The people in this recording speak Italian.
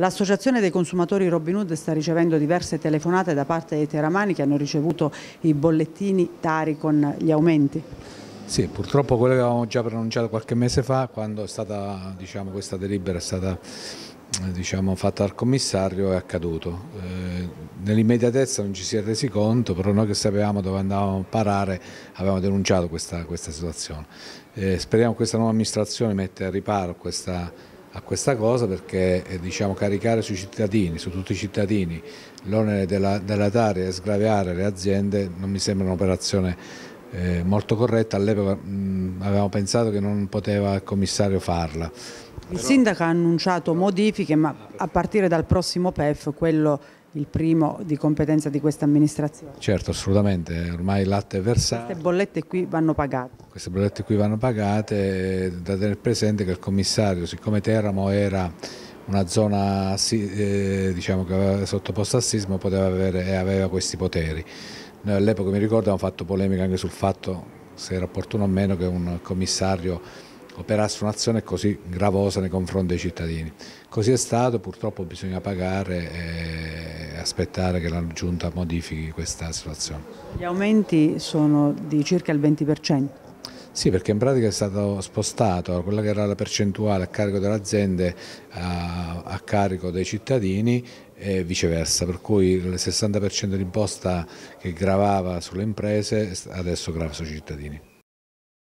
L'associazione dei consumatori Robin Hood sta ricevendo diverse telefonate da parte dei teramani che hanno ricevuto i bollettini tari con gli aumenti. Sì, purtroppo quello che avevamo già pronunciato qualche mese fa, quando stata, diciamo, questa delibera è stata eh, diciamo, fatta dal commissario, è accaduto. Eh, Nell'immediatezza non ci si è resi conto, però noi che sapevamo dove andavamo a parare avevamo denunciato questa, questa situazione. Eh, speriamo che questa nuova amministrazione metta a riparo questa a questa cosa perché eh, diciamo, caricare sui cittadini, su tutti i cittadini, l'onere della, della tarea e sgraviare le aziende non mi sembra un'operazione eh, molto corretta, all'epoca mm, avevamo pensato che non poteva il commissario farla. Il sindaco ha annunciato modifiche ma a partire dal prossimo PEF quello il primo di competenza di questa amministrazione. Certo, assolutamente, ormai il latte è versato. Queste bollette qui vanno pagate. Queste bollette qui vanno pagate, da tenere presente che il commissario, siccome Teramo era una zona eh, diciamo che aveva, sottoposto a sismo, poteva avere e aveva questi poteri. Noi all'epoca mi ricordo abbiamo fatto polemica anche sul fatto se era opportuno o meno che un commissario operasse un'azione così gravosa nei confronti dei cittadini. Così è stato, purtroppo bisogna pagare. Eh, aspettare che la Giunta modifichi questa situazione. Gli aumenti sono di circa il 20%? Sì, perché in pratica è stato spostato quella che era la percentuale a carico delle aziende a, a carico dei cittadini e viceversa, per cui il 60% di imposta che gravava sulle imprese adesso grava sui cittadini.